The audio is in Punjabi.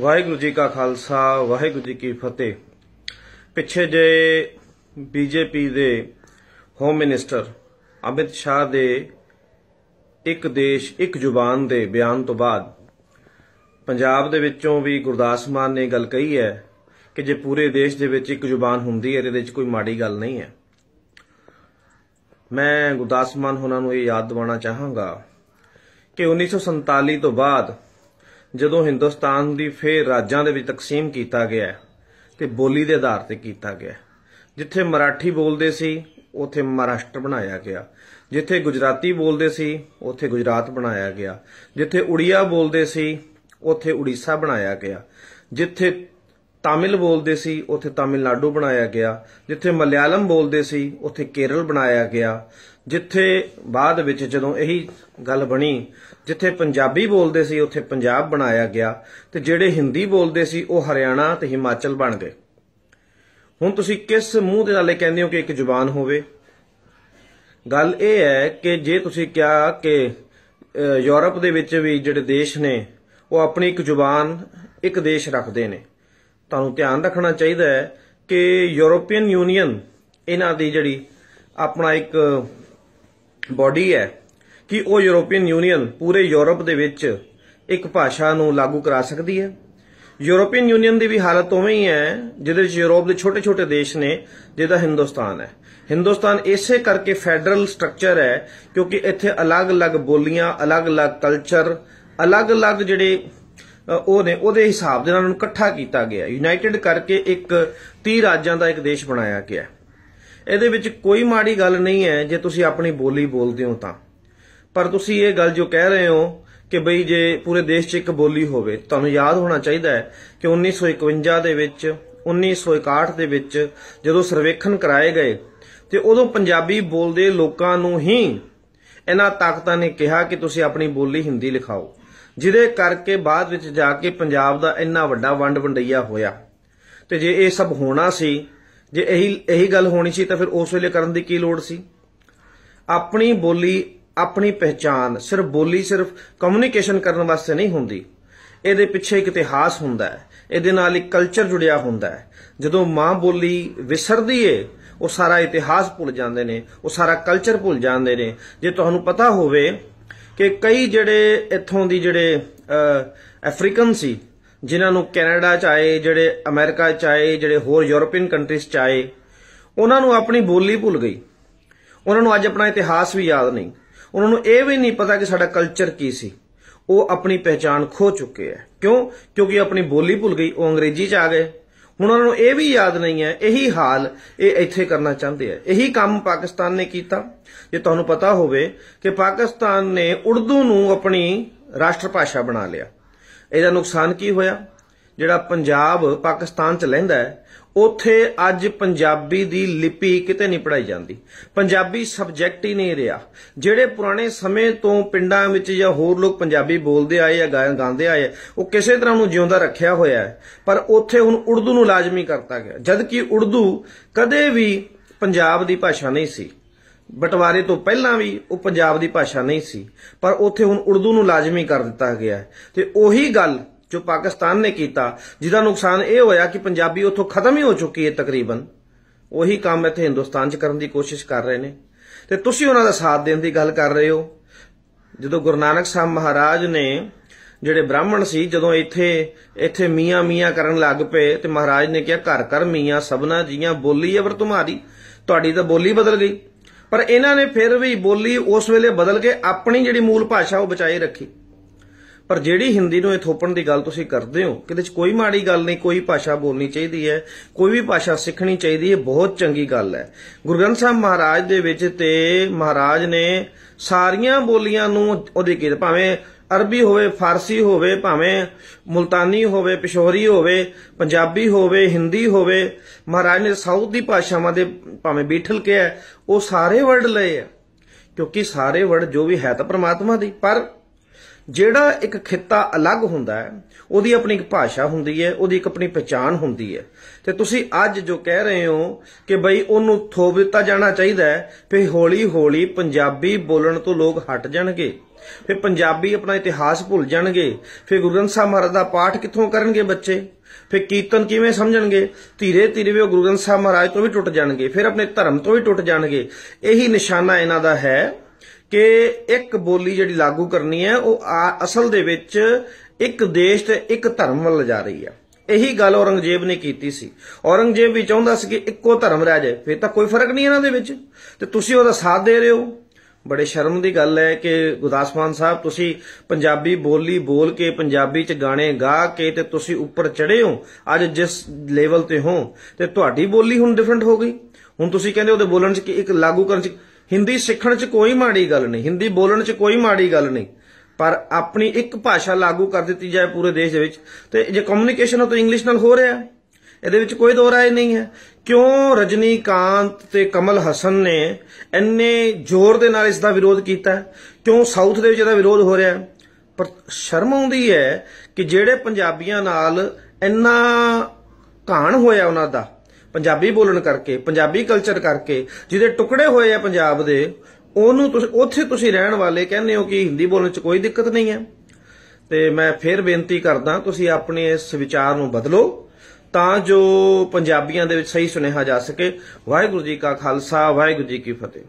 ਵਾਹਿਗੁਰੂ ਜੀ ਕਾ ਖਾਲਸਾ ਵਾਹਿਗੁਰੂ ਜੀ ਕੀ ਫਤਿਹ ਪਿੱਛੇ ਜੇ ਬੀਜੇਪੀ ਦੇ ਹੋਮ ਮਿਨਿਸਟਰ ਅਮਿਤ ਸ਼ਾਹ ਦੇ ਇੱਕ ਦੇਸ਼ ਇੱਕ ਜ਼ੁਬਾਨ ਦੇ ਬਿਆਨ ਤੋਂ ਬਾਅਦ ਪੰਜਾਬ ਦੇ ਵਿੱਚੋਂ ਵੀ ਗੁਰਦਾਸ ਮਾਨ ਨੇ ਗੱਲ ਕਹੀ ਹੈ ਕਿ ਜੇ ਪੂਰੇ ਦੇਸ਼ ਦੇ ਵਿੱਚ ਇੱਕ ਜ਼ੁਬਾਨ ਹੁੰਦੀ ਹੈ ਇਹਦੇ ਵਿੱਚ ਕੋਈ ਮਾੜੀ ਗੱਲ ਨਹੀਂ ਹੈ ਮੈਂ ਗੁਰਦਾਸ ਮਾਨ ਉਹਨਾਂ ਨੂੰ ਇਹ ਯਾਦ ਦਿਵਾਉਣਾ ਚਾਹਾਂਗਾ ਕਿ 1947 ਤੋਂ ਬਾਅਦ ਜਦੋਂ ਹਿੰਦੁਸਤਾਨ ਦੀ ਫੇਰ ਰਾਜਾਂ ਦੇ ਵਿੱਚ ਤਕਸੀਮ ਕੀਤਾ ਗਿਆ ਤੇ ਬੋਲੀ ਦੇ ਆਧਾਰ ਤੇ ਕੀਤਾ ਗਿਆ ਜਿੱਥੇ ਮਰਾਠੀ ਬੋਲਦੇ ਸੀ ਉਥੇ ਮਹਾਰਾਸ਼ਟਰ ਬਣਾਇਆ ਗਿਆ ਜਿੱਥੇ ਗੁਜਰਾਤੀ ਬੋਲਦੇ ਸੀ ਉਥੇ ਗੁਜਰਾਤ ਬਣਾਇਆ ਗਿਆ ਜਿੱਥੇ ਉੜੀਆ ਬੋਲਦੇ ਸੀ ਉਥੇ ਉੜੀਸਾ ਬਣਾਇਆ ਗਿਆ ਜਿੱਥੇ ਤਾਮਿਲ ਬੋਲਦੇ ਸੀ ਉੱਥੇ ਤਾਮਿਲਨਾਡੂ ਬਣਾਇਆ ਗਿਆ ਜਿੱਥੇ ਮਲਿਆਲਮ ਬੋਲਦੇ ਸੀ ਉੱਥੇ ਕੇਰਲ ਬਣਾਇਆ ਗਿਆ ਜਿੱਥੇ ਬਾਅਦ ਵਿੱਚ ਜਦੋਂ ਇਹੀ ਗੱਲ ਬਣੀ ਜਿੱਥੇ ਪੰਜਾਬੀ ਬੋਲਦੇ ਸੀ ਉੱਥੇ ਪੰਜਾਬ ਬਣਾਇਆ ਗਿਆ ਤੇ ਜਿਹੜੇ ਹਿੰਦੀ ਬੋਲਦੇ ਸੀ ਉਹ ਹਰਿਆਣਾ ਤੇ ਹਿਮਾਚਲ ਬਣ ਗਏ ਹੁਣ ਤੁਸੀਂ ਕਿਸ ਮੂੰਹ ਦੇ ਨਾਲੇ ਕਹਿੰਦੇ ਹੋ ਕਿ ਇੱਕ ਜ਼ੁਬਾਨ ਹੋਵੇ ਗੱਲ ਇਹ ਹੈ ਕਿ ਜੇ ਤੁਸੀਂ ਕਿਹਾ ਕਿ ਯੂਰਪ ਦੇ ਵਿੱਚ ਵੀ ਜਿਹੜੇ ਦੇਸ਼ ਨੇ ਉਹ ਆਪਣੀ ਇੱਕ ਜ਼ੁਬਾਨ ਇੱਕ ਦੇਸ਼ ਰੱਖਦੇ ਨੇ ਤੁਹਾਨੂੰ ਧਿਆਨ ਰੱਖਣਾ ਚਾਹੀਦਾ ਹੈ ਕਿ ਯੂਰੋਪੀਅਨ ਯੂਨੀਅਨ ਇਹਨਾਂ ਦੀ ਜਿਹੜੀ ਆਪਣਾ ਇੱਕ ਬਾਡੀ ਹੈ ਕਿ ਉਹ ਯੂਰੋਪੀਅਨ ਯੂਨੀਅਨ ਪੂਰੇ ਯੂਰਪ ਦੇ ਵਿੱਚ ਇੱਕ ਭਾਸ਼ਾ ਨੂੰ ਲਾਗੂ ਕਰਾ ਸਕਦੀ ਹੈ ਯੂਰੋਪੀਅਨ ਯੂਨੀਅਨ ਦੀ ਵੀ ਹਾਲਤ ਉਵੇਂ ਹੀ ਹੈ ਜਿਹਦੇ ਵਿੱਚ ਯੂਰਪ ਦੇ ਛੋਟੇ-ਛੋਟੇ ਦੇਸ਼ ਨੇ ਜਿਹਦਾ ਹਿੰਦੁਸਤਾਨ ਹੈ ਹਿੰਦੁਸਤਾਨ ਇਸੇ ਕਰਕੇ ਫੈਡਰਲ ਸਟਰਕਚਰ ਹੈ ਕਿਉਂਕਿ ਇੱਥੇ ਅਲੱਗ-ਅਲੱਗ ਬੋਲੀਆਂ ਅਲੱਗ-ਅਲੱਗ ਕਲਚਰ ਅਲੱਗ-ਅਲੱਗ ਜਿਹੜੇ ਉਹ ਨੇ ਉਹਦੇ ਹਿਸਾਬ ਦੇ ਨਾਲ ਉਹਨੂੰ ਇਕੱਠਾ ਕੀਤਾ ਗਿਆ ਯੂਨਾਈਟਿਡ ਕਰਕੇ ਇੱਕ 30 ਰਾਜਾਂ ਦਾ ਇੱਕ ਦੇਸ਼ ਬਣਾਇਆ ਗਿਆ ਇਹਦੇ ਵਿੱਚ ਕੋਈ ਮਾੜੀ ਗੱਲ ਨਹੀਂ ਹੈ ਜੇ ਤੁਸੀਂ ਆਪਣੀ ਬੋਲੀ ਬੋਲਦੇ ਹੋ ਤਾਂ ਪਰ ਤੁਸੀਂ ਇਹ ਗੱਲ ਜੋ ਕਹਿ ਰਹੇ ਹੋ ਕਿ ਬਈ ਜੇ ਪੂਰੇ ਦੇਸ਼ 'ਚ ਇੱਕ ਬੋਲੀ ਹੋਵੇ ਤੁਹਾਨੂੰ ਯਾਦ ਹੋਣਾ ਚਾਹੀਦਾ ਹੈ ਕਿ 1951 ਦੇ ਵਿੱਚ 1961 ਦੇ ਵਿੱਚ ਜਦੋਂ ਸਰਵੇਖਣ ਕਰਾਏ ਗਏ ਤੇ ਉਦੋਂ ਪੰਜਾਬੀ ਬੋਲਦੇ ਲੋਕਾਂ ਨੂੰ ਹੀ ਇਹਨਾਂ ਤਾਕਤਾਂ ਨੇ ਕਿਹਾ ਕਿ ਤੁਸੀਂ ਆਪਣੀ ਬੋਲੀ ਹਿੰਦੀ ਲਿਖਾਓ ਜਿਹਦੇ ਕਰਕੇ ਬਾਅਦ ਵਿੱਚ ਜਾ ਕੇ ਪੰਜਾਬ ਦਾ ਇੰਨਾ ਵੱਡਾ ਵੰਡ ਵੰਡਈਆ ਹੋਇਆ ਤੇ ਜੇ ਇਹ ਸਭ ਹੋਣਾ ਸੀ ਜੇ ਇਹੀ ਇਹੀ ਗੱਲ ਹੋਣੀ ਸੀ ਤਾਂ ਫਿਰ ਉਸ ਵੇਲੇ ਕਰਨ ਦੀ ਕੀ ਲੋੜ ਸੀ ਆਪਣੀ ਬੋਲੀ ਆਪਣੀ ਪਹਿਚਾਨ ਸਿਰਫ ਬੋਲੀ ਸਿਰਫ ਕਮਿਊਨੀਕੇਸ਼ਨ ਕਰਨ ਵਾਸਤੇ ਨਹੀਂ ਹੁੰਦੀ ਇਹਦੇ ਪਿੱਛੇ ਇੱਕ ਇਤਿਹਾਸ ਹੁੰਦਾ ਹੈ ਇਹਦੇ ਨਾਲ ਇੱਕ ਕਲਚਰ ਜੁੜਿਆ ਹੁੰਦਾ ਹੈ ਜਦੋਂ ਮਾਂ ਬੋਲੀ ਵਿਸਰਦੀ ਏ ਉਹ ਸਾਰਾ ਇਤਿਹਾਸ ਭੁੱਲ ਜਾਂਦੇ ਨੇ ਉਹ ਸਾਰਾ ਕਲਚਰ ਭੁੱਲ ਜਾਂਦੇ ਨੇ ਜੇ ਤੁਹਾਨੂੰ ਪਤਾ ਹੋਵੇ ਕਿ ਕਈ ਜਿਹੜੇ ਇੱਥੋਂ ਦੀ ਜਿਹੜੇ ਅਫਰੀਕਨ ਸੀ ਜਿਨ੍ਹਾਂ ਨੂੰ ਕੈਨੇਡਾ ਚ ਆਏ ਜਿਹੜੇ ਅਮਰੀਕਾ ਚ ਆਏ ਜਿਹੜੇ ਹੋਰ ਯੂਰੋਪੀਅਨ ਕੰਟਰੀਜ਼ ਚ ਆਏ ਉਹਨਾਂ ਨੂੰ ਆਪਣੀ ਬੋਲੀ ਭੁੱਲ ਗਈ ਉਹਨਾਂ ਨੂੰ ਅੱਜ ਆਪਣਾ ਇਤਿਹਾਸ ਵੀ ਯਾਦ ਨਹੀਂ ਉਹਨਾਂ ਨੂੰ ਇਹ ਵੀ ਨਹੀਂ ਪਤਾ ਕਿ ਸਾਡਾ ਕਲਚਰ ਕੀ ਸੀ ਉਹ ਆਪਣੀ ਪਛਾਣ ਖੋ ਚੁੱਕੇ ਐ ਕਿਉਂ ਕਿਉਂਕਿ ਆਪਣੀ ਬੋਲੀ ਭੁੱਲ ਗਈ ਉਹ ਅੰਗਰੇਜ਼ੀ ਚ ਆ ਗਏ ਹੁਣ ਉਹਨਾਂ ਨੂੰ ਇਹ ਵੀ ਯਾਦ ਨਹੀਂ ਹੈ ਇਹੀ ਹਾਲ ਇਹ ਇੱਥੇ ਕਰਨਾ ਚਾਹੁੰਦੇ ਆ ਇਹੀ ਕੰਮ ਪਾਕਿਸਤਾਨ ਨੇ ਕੀਤਾ ਜੇ ਤੁਹਾਨੂੰ ਪਤਾ ਹੋਵੇ ਕਿ ਪਾਕਿਸਤਾਨ ਨੇ ਉਰਦੂ ਨੂੰ ਆਪਣੀ ਰਾਸ਼ਟਰ ਭਾਸ਼ਾ ਬਣਾ ਲਿਆ ਇਹਦਾ ਨੁਕਸਾਨ ਕੀ ਹੋਇਆ ਜਿਹੜਾ ਪੰਜਾਬ ਪਾਕਿਸਤਾਨ ਚ ਲੈਂਦਾ ਹੈ ਉਥੇ ਅੱਜ ਪੰਜਾਬੀ ਦੀ ਲਿਪੀ ਕਿਤੇ ਨਹੀਂ ਪੜਾਈ ਜਾਂਦੀ ਪੰਜਾਬੀ ਸਬਜੈਕਟ ਹੀ ਨਹੀਂ ਰਿਹਾ ਜਿਹੜੇ ਪੁਰਾਣੇ ਸਮੇਂ ਤੋਂ ਪਿੰਡਾਂ ਵਿੱਚ ਜਾਂ ਹੋਰ ਲੋਕ ਪੰਜਾਬੀ ਬੋਲਦੇ ਆਏ ਜਾਂ ਗਾਉਂਦੇ ਆਏ ਉਹ ਕਿਸੇ ਤਰ੍ਹਾਂ ਨੂੰ ਜਿਉਂਦਾ ਰੱਖਿਆ ਹੋਇਆ ਹੈ ਪਰ ਉਥੇ ਹੁਣ ਉਰਦੂ ਨੂੰ ਲਾਜ਼ਮੀ ਕਰਤਾ ਗਿਆ ਜਦ ਕਿ ਉਰਦੂ ਕਦੇ ਵੀ ਪੰਜਾਬ ਦੀ ਭਾਸ਼ਾ ਨਹੀਂ ਸੀ ਬਟਵਾਰੇ ਤੋਂ ਪਹਿਲਾਂ ਵੀ ਉਹ ਪੰਜਾਬ ਦੀ ਭਾਸ਼ਾ ਨਹੀਂ ਸੀ ਪਰ ਉਥੇ ਹੁਣ ਉਰਦੂ ਨੂੰ ਲਾਜ਼ਮੀ ਕਰ ਦਿੱਤਾ ਗਿਆ ਤੇ ਉਹੀ ਗੱਲ ਜੋ ਪਾਕਿਸਤਾਨ ਨੇ ਕੀਤਾ ਜਿਹਦਾ ਨੁਕਸਾਨ ਇਹ ਹੋਇਆ ਕਿ ਪੰਜਾਬੀ ਉੱਥੋਂ ਖਤਮ ਹੀ ਹੋ ਚੁੱਕੀ ਹੈ ਤਕਰੀਬਨ ਉਹੀ ਕੰਮ ਇੱਥੇ ਹਿੰਦੁਸਤਾਨ 'ਚ ਕਰਨ ਦੀ ਕੋਸ਼ਿਸ਼ ਕਰ ਰਹੇ ਨੇ ਤੇ ਤੁਸੀਂ ਉਹਨਾਂ ਦਾ ਸਾਥ ਦੇਣ ਦੀ ਗੱਲ ਕਰ ਰਹੇ ਹੋ ਜਦੋਂ ਗੁਰੂ ਨਾਨਕ ਸਾਹਿਬ ਮਹਾਰਾਜ ਨੇ ਜਿਹੜੇ ਬ੍ਰਾਹਮਣ ਸੀ ਜਦੋਂ ਇੱਥੇ ਇੱਥੇ ਮੀਆਂ ਮੀਆਂ ਕਰਨ ਲੱਗ ਪਏ ਤੇ ਮਹਾਰਾਜ ਨੇ ਕਿਹਾ ਘਰ ਘਰ ਮੀਆਂ ਸਭਨਾ ਜੀਆਂ ਬੋਲੀ ਹੈ ਪਰ ਤੁਹਾਡੀ ਤੁਹਾਡੀ ਤਾਂ ਬੋਲੀ ਬਦਲ ਗਈ ਪਰ ਇਹਨਾਂ ਨੇ ਫਿਰ ਵੀ ਬੋਲੀ ਉਸ ਵੇਲੇ ਬਦਲ ਕੇ ਆਪਣੀ ਜਿਹੜੀ ਮੂਲ ਭਾਸ਼ਾ ਉਹ ਬਚਾਈ ਰੱਖੀ ਪਰ ਜਿਹੜੀ ਹਿੰਦੀ ਨੂੰ ਇਹ ਥੋਪਣ ਦੀ ਗੱਲ ਤੁਸੀਂ ਕਰਦੇ ਹੋ ਕਿਤੇ ਕੋਈ ਮਾੜੀ ਗੱਲ ਨਹੀਂ ਕੋਈ ਭਾਸ਼ਾ ਬੋਲਣੀ ਚਾਹੀਦੀ ਹੈ ਕੋਈ ਵੀ ਭਾਸ਼ਾ ਸਿੱਖਣੀ ਚਾਹੀਦੀ ਹੈ ਬਹੁਤ ਚੰਗੀ ਗੱਲ ਹੈ ਗੁਰੂ ਸਾਹਿਬ ਮਹਾਰਾਜ ਦੇ ਵਿੱਚ ਤੇ ਮਹਾਰਾਜ ਨੇ ਸਾਰੀਆਂ ਬੋਲੀਆਂ ਨੂੰ ਉਹਦੇ ਕੀ ਭਾਵੇਂ ਅਰਬੀ ਹੋਵੇ ਫਾਰਸੀ ਹੋਵੇ ਭਾਵੇਂ ਮੁਲਤਾਨੀ ਹੋਵੇ ਪਿਸ਼ੋਰੀ ਹੋਵੇ ਪੰਜਾਬੀ ਹੋਵੇ ਹਿੰਦੀ ਹੋਵੇ ਮਹਾਰਾਜ ਨੇ ਸਾਊਥ ਦੀ ਭਾਸ਼ਾਵਾਂ ਦੇ ਭਾਵੇਂ ਬੀਠਲ ਕੇ ਉਹ ਸਾਰੇ ਵਰਡ ਲਏ ਆ ਕਿਉਂਕਿ ਸਾਰੇ ਵਰਡ ਜੋ ਵੀ ਹੈ ਤਾਂ ਪ੍ਰਮਾਤਮਾ ਦੀ ਪਰ ਜਿਹੜਾ ਇੱਕ ਖਿੱਤਾ ਅਲੱਗ ਹੁੰਦਾ ਹੈ ਉਹਦੀ ਆਪਣੀ ਇੱਕ ਭਾਸ਼ਾ ਹੁੰਦੀ ਹੈ ਉਹਦੀ ਇੱਕ ਆਪਣੀ ਪਛਾਣ ਹੁੰਦੀ ਹੈ ਤੇ ਤੁਸੀਂ ਅੱਜ ਜੋ ਕਹਿ ਰਹੇ ਹੋ ਕਿ ਬਈ ਉਹਨੂੰ ਥੋਪ ਦਿੱਤਾ ਜਾਣਾ ਚਾਹੀਦਾ ਹੈ ਫੇ ਹੌਲੀ ਹੌਲੀ ਪੰਜਾਬੀ ਬੋਲਣ ਤੋਂ ਲੋਕ ਹਟ ਜਾਣਗੇ ਫੇ ਪੰਜਾਬੀ ਆਪਣਾ ਇਤਿਹਾਸ ਭੁੱਲ ਜਾਣਗੇ ਫੇ ਗੁਰੂ ਗ੍ਰੰਥ ਸਾਹਿਬ ਮਹਾਰਾਜ ਦਾ ਪਾਠ ਕਿੱਥੋਂ ਕਰਨਗੇ ਬੱਚੇ ਫੇ ਕੀਰਤਨ ਕਿਵੇਂ ਸਮਝਣਗੇ ਧੀਰੇ ਧੀਰੇ ਉਹ ਗੁਰੂ ਗ੍ਰੰਥ ਸਾਹਿਬ ਮਹਾਰਾਜ ਤੋਂ ਵੀ ਟੁੱਟ ਜਾਣਗੇ ਫਿਰ ਆਪਣੇ ਧਰਮ ਤੋਂ ਵੀ ਟੁੱਟ ਜਾਣਗੇ ਇਹੀ ਨਿਸ਼ਾਨਾ ਇਹਨਾਂ ਦਾ ਹੈ ਕਿ ਇੱਕ ਬੋਲੀ ਜਿਹੜੀ ਲਾਗੂ ਕਰਨੀ ਹੈ ਉਹ ਅਸਲ ਦੇ ਵਿੱਚ ਇੱਕ ਦੇਸ਼ ਤੇ ਇੱਕ ਧਰਮ ਵੱਲ ਜਾ ਰਹੀ ਹੈ ਇਹੀ ਗੱਲ ਔਰੰਗਜ਼ੇਬ ਨੇ ਕੀਤੀ ਸੀ ਔਰੰਗਜ਼ੇਬ ਵੀ ਚਾਹੁੰਦਾ ਸੀ ਕਿ ਇੱਕੋ ਧਰਮ ਰਹਿ ਜਾਏ ਫੇਰ ਤਾਂ ਕੋਈ ਫਰਕ ਨਹੀਂ ਇਹਨਾਂ ਦੇ ਵਿੱਚ ਤੇ ਤੁਸੀਂ ਉਹਦਾ ਸਾਥ ਦੇ ਰਹੇ ਹੋ ਬੜੇ ਸ਼ਰਮ ਦੀ ਗੱਲ ਹੈ ਕਿ ਗੁਰਦਾਸਮਾਨ ਸਾਹਿਬ ਤੁਸੀਂ ਪੰਜਾਬੀ ਬੋਲੀ ਬੋਲ ਕੇ ਪੰਜਾਬੀ ਚ ਗਾਣੇ ਗਾ ਕੇ ਤੇ ਤੁਸੀਂ ਉੱਪਰ ਚੜੇ ਹੋ ਅੱਜ ਜਿਸ ਲੈਵਲ ਤੇ ਹੋ ਤੇ ਤੁਹਾਡੀ ਬੋਲੀ ਹੁਣ ਡਿਫਰੈਂਟ ਹੋ ਗਈ ਹੁਣ ਤੁਸੀਂ ਕਹਿੰਦੇ ਉਹਦੇ ਬੋਲਣ ਚ ਕਿ ਇੱਕ ਲਾਗੂ ਕਰਨ ਚ ਹਿੰਦੀ ਸਿੱਖਣ 'ਚ ਕੋਈ ਮਾੜੀ ਗੱਲ ਨਹੀਂ ਹਿੰਦੀ ਬੋਲਣ 'ਚ ਕੋਈ ਮਾੜੀ ਗੱਲ ਨਹੀਂ ਪਰ ਆਪਣੀ ਇੱਕ ਭਾਸ਼ਾ ਲਾਗੂ ਕਰ ਦਿੱਤੀ ਜਾਏ ਪੂਰੇ ਦੇਸ਼ ਦੇ ਵਿੱਚ ਤੇ ਜੇ ਕਮਿਊਨੀਕੇਸ਼ਨ ਉਹ ਤਾਂ ਇੰਗਲਿਸ਼ ਨਾਲ ਹੋ ਰਿਹਾ ਇਹਦੇ ਵਿੱਚ ਕੋਈ ਦੋ ਰਾਏ ਨਹੀਂ ਹੈ ਕਿਉਂ ਰਜਨੀਕਾਂਤ ਤੇ ਕਮਲ ਹਸਨ ਨੇ ਇੰਨੇ ਜ਼ੋਰ ਦੇ ਨਾਲ ਇਸ ਦਾ ਵਿਰੋਧ ਕੀਤਾ ਕਿਉਂ ਸਾਊਥ ਦੇ ਵਿੱਚ ਇਹਦਾ ਵਿਰੋਧ ਹੋ ਰਿਹਾ ਪਰ ਸ਼ਰਮ ਆਉਂਦੀ ਹੈ ਕਿ ਜਿਹੜੇ ਪੰਜਾਬੀਆਂ ਨਾਲ ਇੰਨਾ ਕਾਣ ਹੋਇਆ ਉਹਨਾਂ ਦਾ ਪੰਜਾਬੀ ਬੋਲਣ ਕਰਕੇ ਪੰਜਾਬੀ ਕਲਚਰ ਕਰਕੇ ਜਿਹਦੇ ਟੁਕੜੇ ਹੋਏ ਆ ਪੰਜਾਬ ਦੇ ਉਹਨੂੰ ਤੁਸੀਂ ਉੱਥੇ ਤੁਸੀਂ ਰਹਿਣ ਵਾਲੇ ਕਹਿੰਦੇ ਹੋ ਕਿ ਹਿੰਦੀ ਬੋਲਣ 'ਚ ਕੋਈ ਦਿੱਕਤ ਨਹੀਂ ਹੈ ਤੇ ਮੈਂ ਫੇਰ ਬੇਨਤੀ ਕਰਦਾ ਤੁਸੀਂ ਆਪਣੇ ਇਸ ਵਿਚਾਰ ਨੂੰ ਬਦਲੋ ਤਾਂ ਜੋ ਪੰਜਾਬੀਆਂ ਦੇ ਵਿੱਚ ਸਹੀ ਸੁਨੇਹਾ ਜਾ ਸਕੇ ਵਾਹਿਗੁਰੂ ਜੀ ਕਾ ਖਾਲਸਾ ਵਾਹਿਗੁਰੂ ਜੀ ਕੀ ਫਤਿਹ